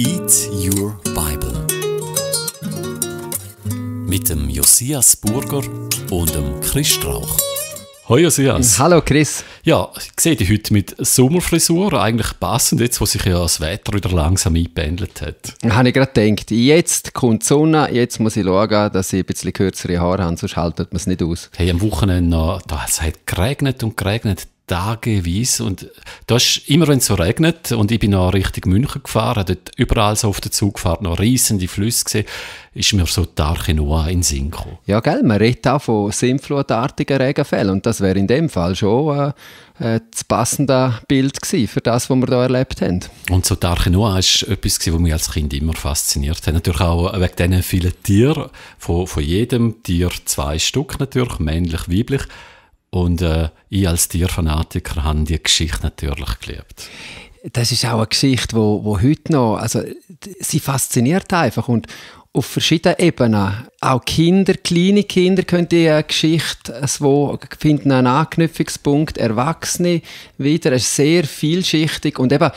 Eat Your Bible. Mit dem Josias Burger und dem Chris Strauch. Hallo Josias. Hallo Chris. Ja, ich sehe dich heute mit Sommerfrisur, eigentlich passend, jetzt wo sich ja das Wetter wieder langsam eingependelt hat. Da habe ich gerade gedacht, jetzt kommt die Sonne, jetzt muss ich schauen, dass ich ein bisschen kürzere Haare habe, sonst haltet man es nicht aus. Hey, am Wochenende noch, da, es hat geregnet und geregnet, tageweise. Und das ist immer, wenn es so regnet, und ich bin auch Richtung München gefahren, dort überall so auf der Zugfahrt noch riesige Flüsse gesehen, ist mir so die Noah in Sinn gekommen. Ja, gell, man redet auch von sinnflutartigen Regenfällen und das wäre in dem Fall schon äh, äh das passende Bild gewesen für das, was wir hier erlebt haben. Und so die Noah ist etwas, gewesen, was mich als Kind immer fasziniert hat. Natürlich auch wegen diesen vielen Tieren, von, von jedem Tier zwei Stück natürlich, männlich, weiblich. Und äh, ich als Tierfanatiker habe die Geschichte natürlich geliebt. Das ist auch eine Geschichte, wo, wo heute noch, also sie fasziniert einfach und auf verschiedenen Ebenen. Auch Kinder, kleine Kinder können die äh, Geschichte so finden einen Anknüpfungspunkt. Erwachsene wieder, es ist sehr vielschichtig und eben,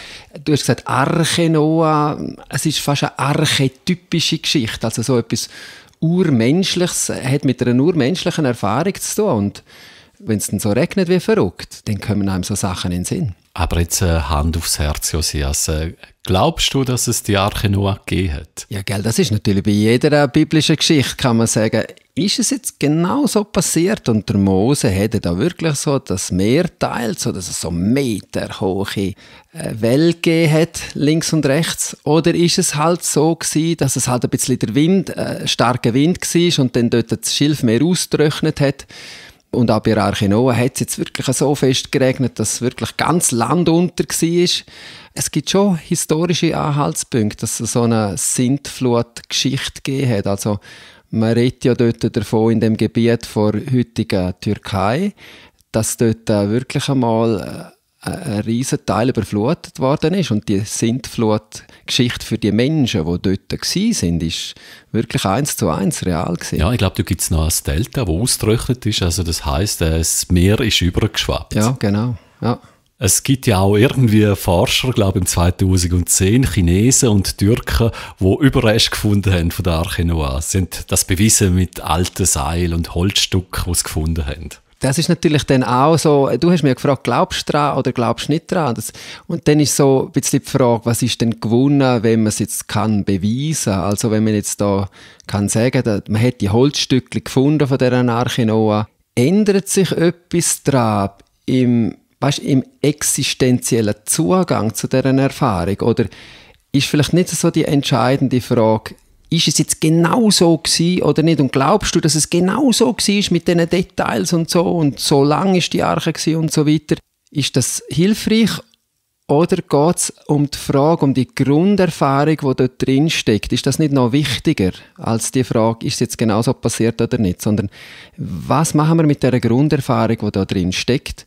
du hast gesagt Arche Noah, es ist fast eine archetypische Geschichte, also so etwas Urmenschliches, hat mit einer urmenschlichen Erfahrung zu tun und wenn es dann so regnet wie verrückt, dann kommen einem so Sachen in den Sinn. Aber jetzt äh, Hand aufs Herz, Josias. Äh, glaubst du, dass es die Arche Noah gegeben hat? Ja, gell, das ist natürlich bei jeder äh, biblischen Geschichte, kann man sagen, ist es jetzt genau so passiert? Und der Mose hätte da wirklich so das Meer teilt, so dass es so meterhohe äh, Wellen gegeben hat, links und rechts? Oder ist es halt so gewesen, dass es halt ein bisschen der Wind, äh, starker Wind war und dann dort das Schilf mehr ausgetrocknet hat? Und auch bei Archenoa hat es jetzt wirklich so fest geregnet, dass es wirklich ganz landunter war. Es gibt schon historische Anhaltspunkte, dass es so eine Sintflut-Geschichte gegeben hat. Also, man redet ja dort davon in dem Gebiet vor heutiger Türkei, dass dort äh, wirklich einmal äh, ein riesen Teil überflutet worden ist und die Sintflut-Geschichte für die Menschen, die dort waren, ist wirklich eins zu eins real gewesen. Ja, ich glaube, da gibt es noch ein Delta, wo ausgerechnet ist, also das heißt, äh, das Meer ist übergeschwappt. Ja, genau, ja. Es gibt ja auch irgendwie Forscher, glaube ich, im 2010, Chinesen und Türken, die Überreste gefunden haben von der Arche Noah. Sie haben das bewiesen mit alten Seilen und Holzstücken, die sie gefunden haben das ist natürlich dann auch so, du hast mir gefragt, glaubst du dran oder glaubst du nicht dran? Das, und dann ist so ein bisschen die Frage, was ist denn gewonnen, wenn man es jetzt kann beweisen? Also wenn man jetzt da kann sagen, dass man hat die Holzstücke gefunden von dieser Arche Noah, ändert sich etwas dran im, weißt, im existenziellen Zugang zu deren Erfahrung? Oder ist vielleicht nicht so die entscheidende Frage, ist es jetzt genau so gewesen oder nicht? Und glaubst du, dass es genau so war mit diesen Details und so und so lang ist die Arche und so weiter? Ist das hilfreich oder geht es um die Frage, um die Grunderfahrung, die dort drin steckt? Ist das nicht noch wichtiger als die Frage, ist es jetzt genau so passiert oder nicht? Sondern was machen wir mit der Grunderfahrung, die da drin steckt?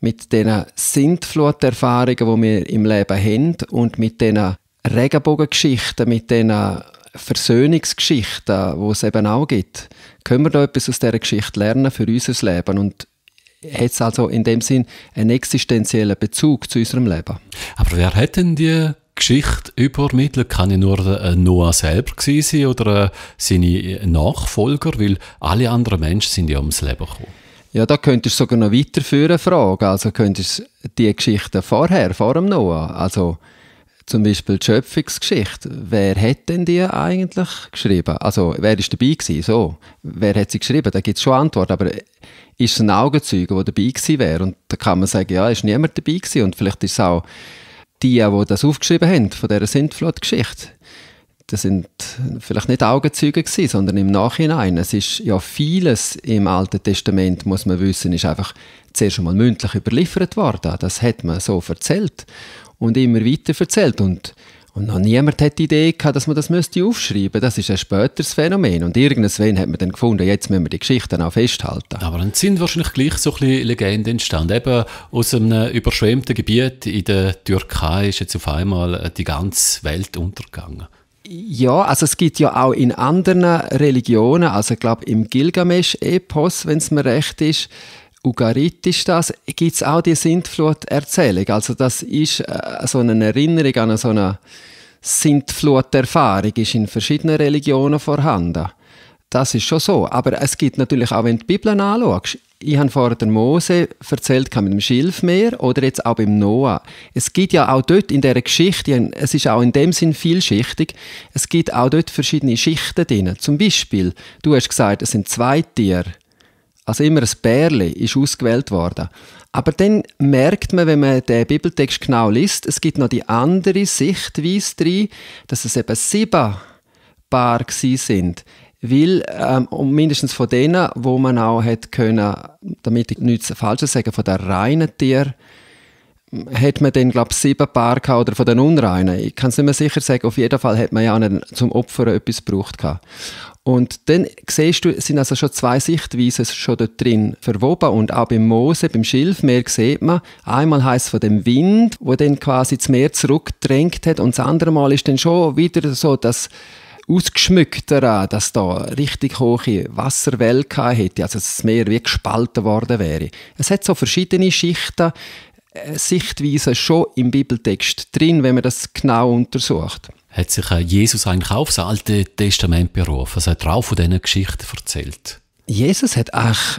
Mit den Sintfluterfahrungen, die wir im Leben haben und mit den Regenbogengeschichten, mit den Versöhnungsgeschichten, die es eben auch gibt, können wir da etwas aus dieser Geschichte lernen für unser Leben und hat es also in dem Sinn einen existenziellen Bezug zu unserem Leben. Aber wer hat denn die Geschichte übermittelt? Kann ja nur äh, Noah selber sein oder äh, seine Nachfolger? Weil alle anderen Menschen sind ja ums Leben gekommen. Ja, da könntest du sogar noch weiterführen fragen. Also könntest du die Geschichte vorher, vor dem Noah, also zum Beispiel die Schöpfungsgeschichte. Wer hat denn die eigentlich geschrieben? Also, wer ist dabei gewesen? So. Wer hat sie geschrieben? Da gibt es schon Antworten, aber ist es ein Augenzeuge, der dabei gewesen wäre? Und da kann man sagen, ja, ist niemand dabei gewesen. Und vielleicht ist es auch die, die das aufgeschrieben haben, von dieser Sintflut-Geschichte. Das sind vielleicht nicht Augenzeuge gewesen, sondern im Nachhinein. Es ist ja vieles im Alten Testament, muss man wissen, ist einfach zuerst einmal mündlich überliefert worden. Das hat man so erzählt und immer weiter erzählt. Und, und noch niemand hat die Idee gehabt, dass man das müsste aufschreiben Das ist ein späteres Phänomen. Und irgendwann hat man dann gefunden, jetzt müssen wir die Geschichten auch festhalten. Aber dann sind wahrscheinlich gleich so ein Legenden entstanden. Eben aus einem überschwemmten Gebiet in der Türkei ist jetzt auf einmal äh, die ganze Welt untergegangen. Ja, also es gibt ja auch in anderen Religionen, also ich glaube im Gilgamesch-Epos, wenn es mir recht ist, Ugarit ist das, gibt es auch die Sintflut-Erzählung. Also das ist äh, so eine Erinnerung an so eine Sintflut-Erfahrung, ist in verschiedenen Religionen vorhanden. Das ist schon so. Aber es gibt natürlich auch, wenn du die Bibel anschaust, ich habe vorher den Mose erzählt mit dem Schilfmeer oder jetzt auch beim Noah. Es gibt ja auch dort in der Geschichte, es ist auch in dem Sinn vielschichtig, es gibt auch dort verschiedene Schichten drin. Zum Beispiel, du hast gesagt, es sind zwei Tiere. Also immer ein Bärli ist ausgewählt worden. Aber dann merkt man, wenn man den Bibeltext genau liest, es gibt noch die andere Sichtweise drin, dass es eben sieben Paar sind. Weil, ähm, mindestens von denen, wo man auch hätte können, damit ich nichts Falsches sage, von der reinen Tieren, hat man dann, glaube ich, sieben Paar gehabt, oder von den Unreinen. Ich kann es nicht mehr sicher sagen. Auf jeden Fall hat man ja einen, zum Opfern etwas gebraucht. Gehabt. Und dann siehst du, sind also schon zwei Sichtweisen schon dort drin verwoben. Und auch beim Mose, beim Schilfmeer sieht man, einmal heißt es von dem Wind, wo dann quasi das Meer zurückgedrängt hat. Und das andere Mal ist dann schon wieder so, dass ausgeschmückter, dass da richtig hohe Wasserwellen hätte, also das Meer wie gespalten worden wäre. Es hat so verschiedene Schichten. Äh, Sichtweisen schon im Bibeltext drin, wenn man das genau untersucht. Hat sich äh, Jesus eigentlich auch auf das Alte Testament berufen? Also hat er auch von diesen Geschichten erzählt? Jesus hat auch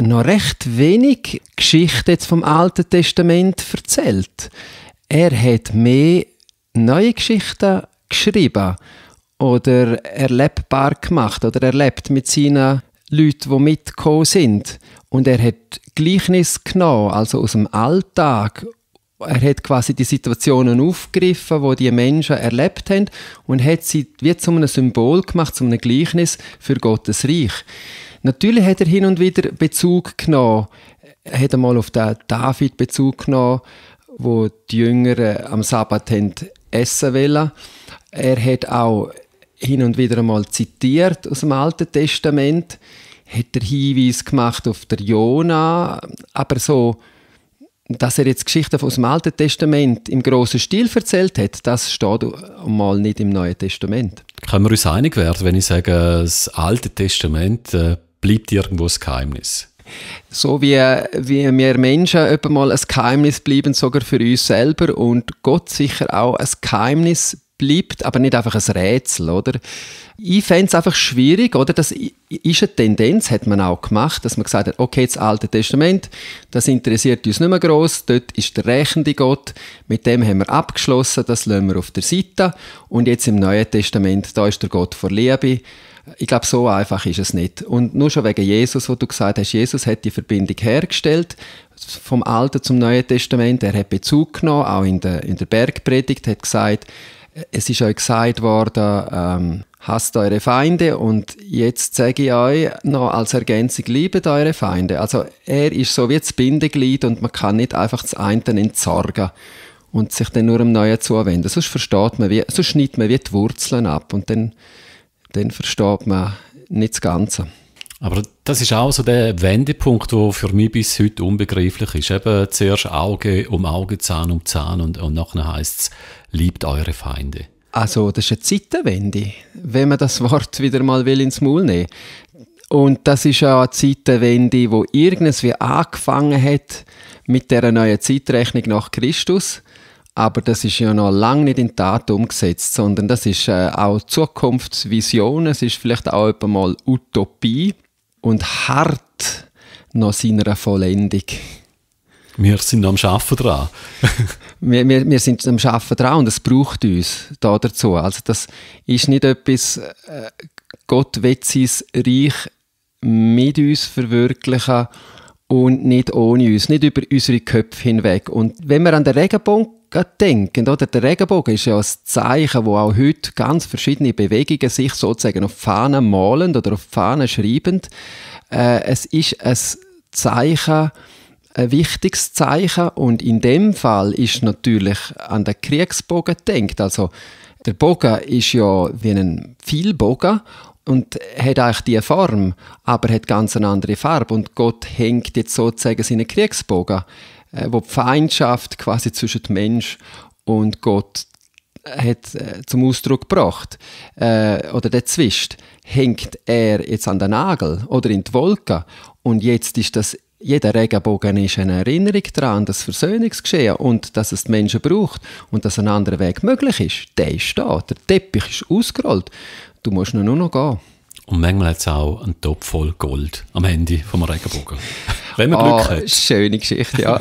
noch recht wenig Geschichten jetzt vom Alten Testament erzählt. Er hat mehr neue Geschichten geschrieben oder erlebbar gemacht oder erlebt mit seinen Leuten, die mitgekommen sind. Und er hat Gleichnis genommen, also aus dem Alltag. Er hat quasi die Situationen aufgegriffen, wo die Menschen erlebt haben und hat sie wie zu einem Symbol gemacht, zu einem Gleichnis für Gottes Reich. Natürlich hat er hin und wieder Bezug genommen. Er hat einmal auf den David Bezug genommen, wo die Jünger äh, am Sabbat haben essen wollen. Er hat auch hin und wieder einmal zitiert aus dem Alten Testament hat er Hinweis gemacht auf der Jona, aber so, dass er jetzt Geschichten aus dem Alten Testament im großen Stil erzählt hat, das steht mal nicht im Neuen Testament. Können wir uns einig werden, wenn ich sage, das Alte Testament äh, bleibt irgendwo das Geheimnis? So wie, wie wir Menschen etwa mal ein Geheimnis bleiben, sogar für uns selber und Gott sicher auch ein Geheimnis bleibt, aber nicht einfach ein Rätsel, oder? Ich fände es einfach schwierig, oder? Das ist eine Tendenz, hat man auch gemacht, dass man gesagt hat, okay, das Alte Testament, das interessiert uns nicht mehr gross, dort ist der rechende Gott, mit dem haben wir abgeschlossen, das lassen wir auf der Seite und jetzt im Neuen Testament, da ist der Gott vor Liebe. Ich glaube, so einfach ist es nicht. Und nur schon wegen Jesus, wo du gesagt hast, Jesus hat die Verbindung hergestellt, vom Alten zum Neuen Testament, er hat Bezug genommen, auch in der, in der Bergpredigt, hat gesagt, es ist euch gesagt worden, ähm, hasst eure Feinde und jetzt sage ich euch noch als Ergänzung, liebet eure Feinde. Also er ist so wie das Bindeglied und man kann nicht einfach das eine entsorgen und sich dann nur dem Neuen zuwenden. Sonst versteht man, wie, sonst schneidet man wie die Wurzeln ab und dann, dann versteht man nicht das Ganze. Aber das ist auch so der Wendepunkt, der für mich bis heute unbegreiflich ist. Eben zuerst Auge um Auge, Zahn um Zahn und, und nachher heisst es, liebt eure Feinde. Also, das ist eine Zeitenwende, wenn man das Wort wieder mal will ins Maul nehmen Und das ist auch eine Zeitenwende, wo irgendwie angefangen hat mit der neuen Zeitrechnung nach Christus. Aber das ist ja noch lange nicht in Tat umgesetzt, sondern das ist äh, auch Zukunftsvision, es ist vielleicht auch mal Utopie und hart nach seiner Vollendung. Wir sind am Arbeiten dran. wir, wir, wir, sind am Arbeiten dran und es braucht uns da dazu. Also das ist nicht etwas, äh, Gott will sein Reich mit uns verwirklichen und nicht ohne uns, nicht über unsere Köpfe hinweg. Und wenn wir an den Regenbogen denken, oder? Der Regenbogen ist ja ein Zeichen, wo auch heute ganz verschiedene Bewegungen sich sozusagen auf Fahnen malen oder auf Fahnen schreiben. Äh, es ist ein Zeichen, ein wichtiges Zeichen und in dem Fall ist natürlich an den Kriegsbogen denkt. Also der Bogen ist ja wie ein Vielbogen und hat eigentlich diese Form, aber hat ganz eine andere Farbe und Gott hängt jetzt sozusagen seinen Kriegsbogen äh, wo die Feindschaft quasi zwischen Mensch und Gott äh, hat äh, zum Ausdruck gebracht äh, oder der Zwist hängt er jetzt an den Nagel oder in die Wolke und jetzt ist das jeder Regenbogen ist eine Erinnerung daran, das Versöhnungsgeschehen und dass es die Menschen braucht und dass ein anderer Weg möglich ist. Der ist da, der Teppich ist ausgerollt. Du musst nur noch gehen. Und manchmal hat es auch einen Topf voll Gold am Ende vom Regenbogen. Wenn man Glück oh, hat. Schöne Geschichte, ja.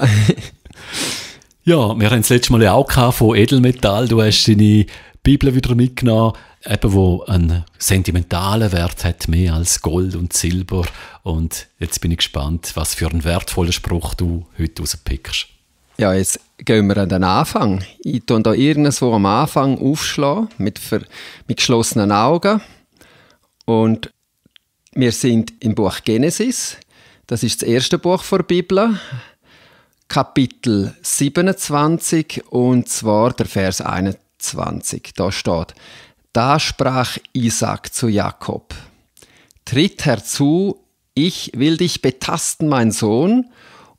ja, wir haben das letzte Mal ja auch von Edelmetall. Du hast deine Bibel wieder mitgenommen, eben wo einen sentimentalen Wert hat, mehr als Gold und Silber. Und jetzt bin ich gespannt, was für einen wertvollen Spruch du heute rauspickst. Ja, jetzt gehen wir an den Anfang. Ich tue da irgendwo am Anfang aufschlagen mit, mit geschlossenen Augen. Und wir sind im Buch Genesis. Das ist das erste Buch der Bibel, Kapitel 27 und zwar der Vers 21. Da steht, da sprach Isaac zu Jakob, tritt herzu, ich will dich betasten, mein Sohn,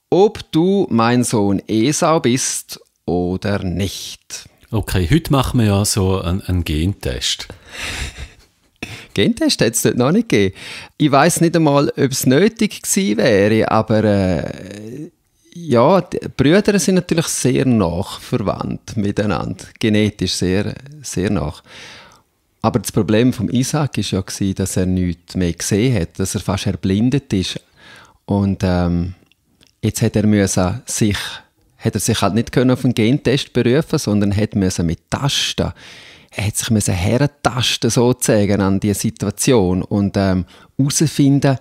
ob du mein Sohn Esau bist oder nicht. Okay, heute machen wir ja so einen, einen Gentest. Gentest hat es dort noch nicht gegeben. Ich weiß nicht einmal, ob es nötig gewesen wäre, aber äh, ja, die Brüder sind natürlich sehr nach verwandt miteinander, genetisch sehr, sehr nach. Aber das Problem von Isaac war ja dass er nichts mehr gesehen hat, dass er fast erblindet ist. Und ähm, jetzt hat er müssen sich, hat er sich halt nicht können auf einen Gentest berufen, sondern hat müssen mit Tasten er hat sich müssen herentasten sozusagen an die Situation und ähm, herausfinden, ähm,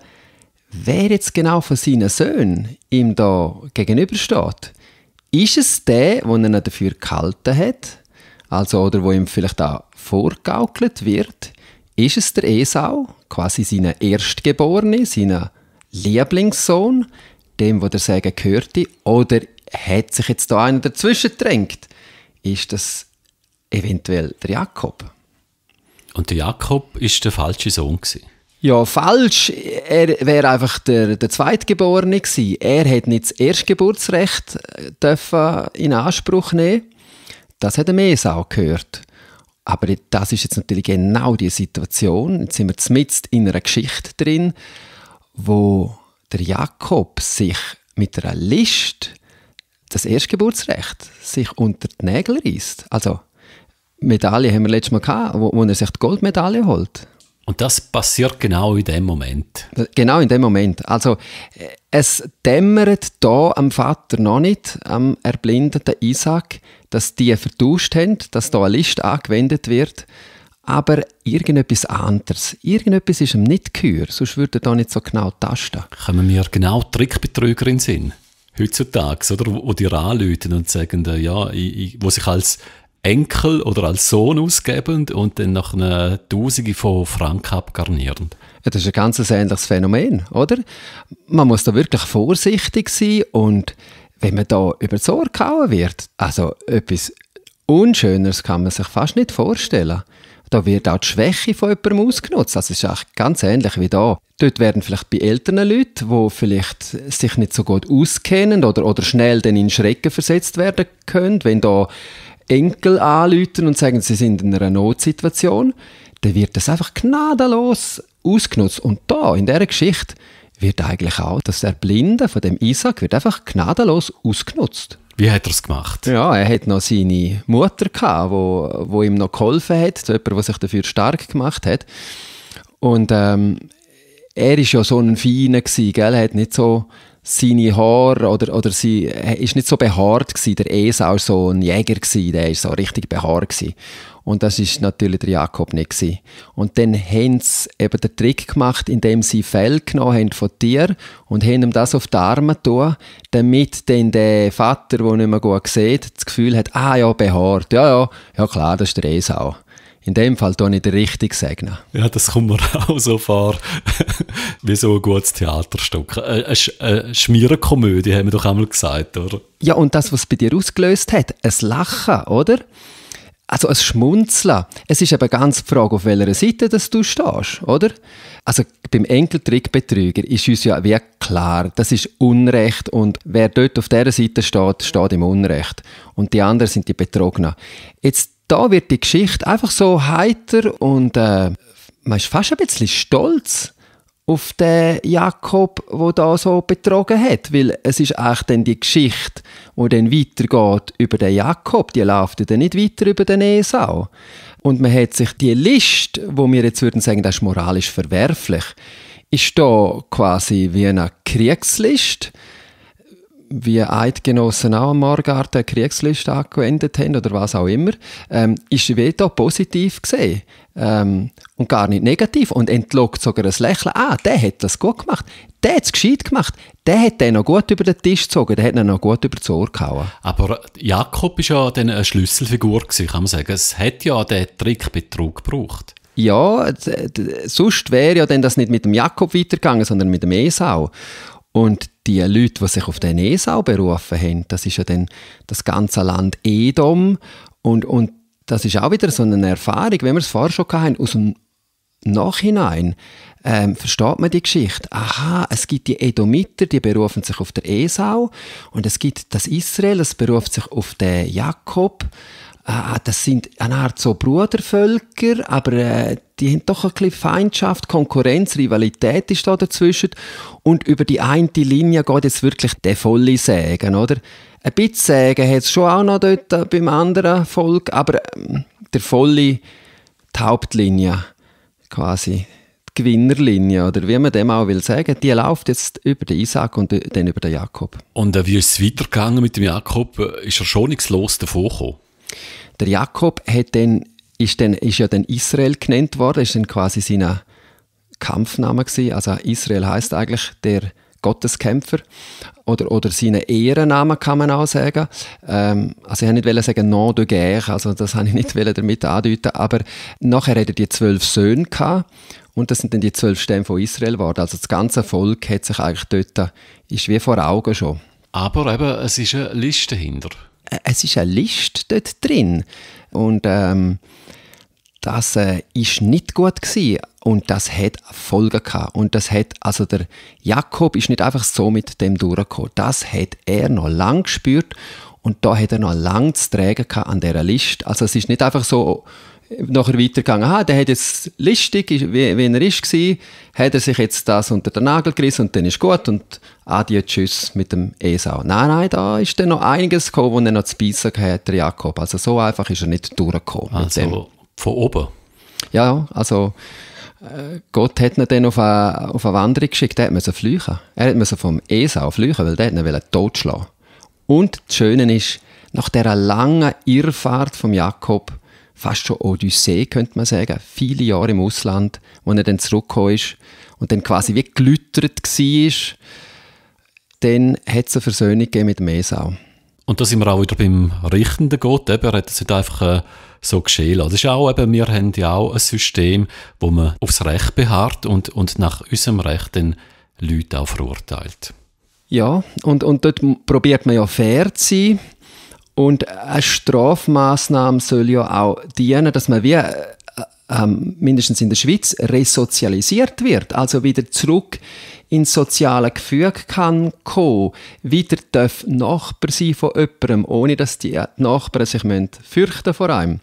wer jetzt genau von seinen Söhnen ihm da gegenübersteht. Ist es der, den er dafür gehalten hat? Also, oder wo ihm vielleicht auch vorgaukelt wird? Ist es der Esau, quasi seine Erstgeborene, seine Lieblingssohn, dem, wo der Segen gehörte? Oder hat sich jetzt da einer dazwischen drängt? Ist das eventuell der Jakob. Und der Jakob ist der falsche Sohn. Gewesen. Ja, falsch. Er wäre einfach der, der Zweitgeborene gewesen. Er hätte nicht das Erstgeburtsrecht äh, in Anspruch nehmen. Das hat der Mesau gehört. Aber das ist jetzt natürlich genau die Situation. Jetzt sind wir mitten in einer Geschichte drin, wo der Jakob sich mit einer List das Erstgeburtsrecht sich unter die Nägel reißt. Also Medaille haben wir letztes Mal gehabt, wo, wo er sich die Goldmedaille holt. Und das passiert genau in dem Moment. Genau in dem Moment. Also äh, es dämmert da am Vater noch nicht, am erblindeten Isaac, dass die vertauscht haben, dass da eine Liste angewendet wird. Aber irgendetwas anderes. Irgendetwas ist ihm nicht gehört, sonst würde er da nicht so genau tasten. Kommen wir genau Trickbetrüger in den Sinn? Heutzutage, oder? Wo, wo dir anrufen und sagen, äh, ja, ich, ich, wo sich als Enkel oder als Sohn ausgebend und dann nach einer Tausende von Franken abgarnierend. Ja, das ist ein ganz ähnliches Phänomen, oder? Man muss da wirklich vorsichtig sein und wenn man da über das Ohr gehauen wird, also etwas Unschöneres kann man sich fast nicht vorstellen. Da wird auch die Schwäche von jemandem ausgenutzt. Das ist auch ganz ähnlich wie da. Dort werden vielleicht bei älteren Leuten, die vielleicht sich nicht so gut auskennen oder, oder schnell dann in Schrecken versetzt werden können, wenn da Enkel anrufen und sagen, sie sind in einer Notsituation, dann wird das einfach gnadenlos ausgenutzt. Und da, in dieser Geschichte, wird eigentlich auch, dass der Blinde von dem Isaac wird einfach gnadenlos ausgenutzt. Wie hat er es gemacht? Ja, er hat noch seine Mutter gehabt, wo, wo ihm noch geholfen hat, so jemand, der sich dafür stark gemacht hat. Und ähm, er ist ja so ein Feiner gewesen, gell? Er hat nicht so seine Haare oder, oder sie äh, ist nicht so behaart gewesen. Der Esau war so ein Jäger gewesen, der ist so richtig behaart gewesen. Und das ist natürlich der Jakob nicht gewesen. Und dann haben sie eben den Trick gemacht, indem sie Fell genommen haben von Tier und haben ihm das auf die Arme getan, damit dann der Vater, der nicht mehr gut sieht, das Gefühl hat, ah ja, behaart, ja, ja, ja klar, das ist der Esau in dem Fall tue ich dir richtig segnen. Ja, das kommt mir auch so vor, wie so ein gutes Theaterstück. Äh, eine, Sch äh, Schmierenkomödie, haben wir doch einmal gesagt, oder? Ja, und das, was bei dir ausgelöst hat, ein Lachen, oder? Also ein Schmunzeln. Es ist eben ganz die Frage, auf welcher Seite dass du stehst, oder? Also beim Enkeltrickbetrüger ist uns ja wirklich klar, das ist Unrecht und wer dort auf dieser Seite steht, steht im Unrecht. Und die anderen sind die Betrogenen. Jetzt da wird die Geschichte einfach so heiter und äh, man ist fast ein bisschen stolz auf den Jakob, wo da so betrogen hat, weil es ist eigentlich dann die Geschichte, wo dann weitergeht über den Jakob, die läuft dann nicht weiter über den Esau. Und man hat sich die List, wo wir jetzt würden sagen, das ist moralisch verwerflich, ist da quasi wie eine Kriegslist wie Eidgenossen auch am Morgarten Kriegsliste angewendet haben oder was auch immer, ähm, ist Veto positiv gesehen ähm, und gar nicht negativ und entlockt sogar ein Lächeln. Ah, der hat das gut gemacht, der hat es gescheit gemacht, der hat den noch gut über den Tisch gezogen, der hat ihn noch gut über das Ohr gehauen. Aber Jakob war ja dann eine Schlüsselfigur gewesen, kann man sagen. Es hat ja den Trickbetrug gebraucht. Ja, sonst wäre ja dann das nicht mit dem Jakob weitergegangen, sondern mit dem Esau. Und die Leute, die sich auf den Esau berufen haben, das ist ja dann das ganze Land Edom und, und das ist auch wieder so eine Erfahrung, wenn wir es vorher schon hatten, aus dem Nachhinein ähm, versteht man die Geschichte. Aha, es gibt die Edomiter, die berufen sich auf den Esau und es gibt das Israel, das beruft sich auf den Jakob Ah, ah, das sind eine Art so Brudervölker, aber äh, die haben doch ein bisschen Feindschaft, Konkurrenz, Rivalität ist da dazwischen. Und über die eine Linie geht jetzt wirklich der volle Sägen, oder? Ein bisschen Sägen hat es schon auch noch dort äh, beim anderen Volk, aber ähm, der volle, die Hauptlinie, quasi die Gewinnerlinie, oder wie man dem auch will sagen, die läuft jetzt über den Isaac und äh, dann über den Jakob. Und äh, wie ist es weitergegangen mit dem Jakob? Ist er schon nichts los davon gekommen? Der Jakob hat dann, ist, dann, ist ja dann Israel genannt worden, ist dann quasi sein Kampfname gewesen. Also Israel heißt eigentlich der Gotteskämpfer oder, oder seinen Ehrennamen kann man auch sagen. Ähm, also ich wollte nicht sagen «Non de guerre», also das wollte ich nicht damit andeuten, aber nachher hat er die zwölf Söhne gehabt und das sind dann die zwölf Stämme von Israel geworden. Also das ganze Volk hat sich eigentlich dort, ist wie vor Augen schon. Aber eben, es ist eine Liste dahinter es ist eine List dort drin. Und ähm, das äh, nicht gut gewesen. und das hat Folgen gehabt. Und das hat, also der Jakob ist nicht einfach so mit dem durchgekommen. Das hat er noch lange gespürt und da hat er noch lange zu tragen an dieser Liste. Also es ist nicht einfach so, nachher weitergegangen. Aha, der hat jetzt listig, wie, wie er ist, war, hat er sich jetzt das unter den Nagel gerissen und dann ist gut und adieu, tschüss mit dem Esau. Nein, nein, da ist dann noch einiges gekommen, wo er noch zu beißen hat, Jakob. Also so einfach ist er nicht durchgekommen. Also von oben? Ja, also äh, Gott hat ihn dann auf eine, auf eine Wanderung geschickt, der musste flüchen. Er musste vom Esau flüchen, weil der ihn totschlagen Und das Schöne ist, nach dieser langen Irrfahrt vom Jakob, fast schon Odyssee, könnte man sagen. Viele Jahre im Ausland, wo er dann zurückgekommen ist und dann quasi wie gelütert war. Dann hat es eine Versöhnung mit Mesau. Und da sind wir auch wieder beim richtenden Gott. Eben, er hat es nicht einfach äh, so geschehen lassen. Das ist auch eben, wir haben ja auch ein System, wo man aufs Recht beharrt und, und nach unserem Recht dann Leute auch verurteilt. Ja, und, und dort probiert man ja fair zu sein. Und eine Strafmaßnahme soll ja auch dienen, dass man wie äh, ähm, mindestens in der Schweiz, resozialisiert wird, also wieder zurück ins soziale Gefüge kann kommen, wieder darf Nachbar sein von jemandem, ohne dass die Nachbarn sich fürchten vor einem.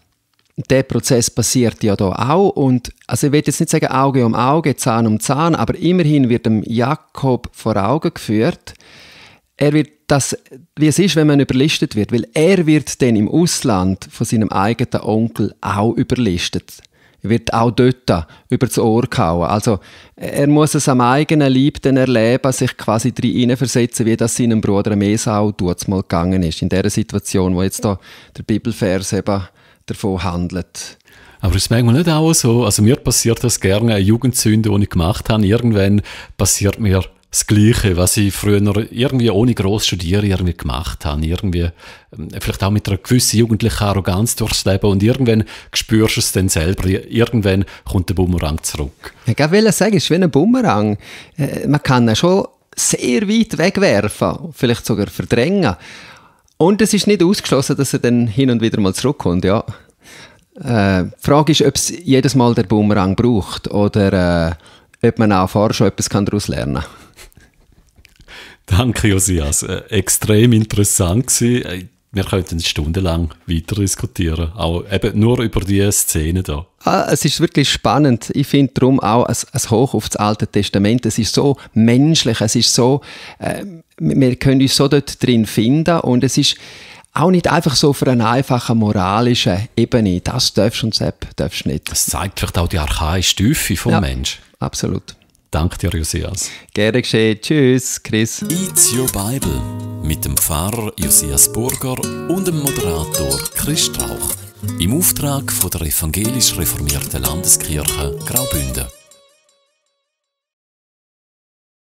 Der Prozess passiert ja da auch und also ich will jetzt nicht sagen Auge um Auge, Zahn um Zahn, aber immerhin wird dem Jakob vor Augen geführt, er wird das, wie es ist, wenn man überlistet wird, weil er wird dann im Ausland von seinem eigenen Onkel auch überlistet. Er wird auch dort über das Ohr gehauen. Also er muss es am eigenen Leib dann erleben, sich quasi drin versetzen, wie das seinem Bruder Mesau es mal gegangen ist. In der Situation, wo jetzt da der Bibelvers eben davon handelt. Aber ist manchmal nicht auch so. Also mir passiert das gerne, eine Jugendsünde, die ich gemacht habe. Irgendwann passiert mir das Gleiche, was ich früher irgendwie ohne groß studieren irgendwie gemacht habe. Irgendwie, ähm, vielleicht auch mit einer gewissen jugendlichen Arroganz durchs Leben und irgendwann spürst du es dann selber. Irgendwann kommt der Bumerang zurück. Ich will sagen, es ist wie ein Bumerang. Äh, man kann ihn schon sehr weit wegwerfen, vielleicht sogar verdrängen. Und es ist nicht ausgeschlossen, dass er dann hin und wieder mal zurückkommt, ja. Äh, die Frage ist, ob es jedes Mal der Bumerang braucht oder äh, ob man auch vorher schon etwas daraus lernen kann. Danke, Josias. Äh, extrem interessant gewesen. Äh, wir könnten stundenlang weiter diskutieren, auch eben nur über diese Szene hier. Ah, es ist wirklich spannend. Ich finde darum auch ein, ein Hoch auf das Alte Testament. Es ist so menschlich, es ist so, äh, wir können uns so dort drin finden und es ist auch nicht einfach so für eine einfache moralische Ebene. Das darfst und das darfst nicht. Das zeigt vielleicht auch die archaische Tiefe vom ja, Mensch. Absolut. Danke dir, Josias. Gerne geschehen. Tschüss, Chris. It's your Bible mit dem Pfarrer Josias Burger und dem Moderator Chris Strauch. Im Auftrag von der evangelisch-reformierten Landeskirche Graubünden.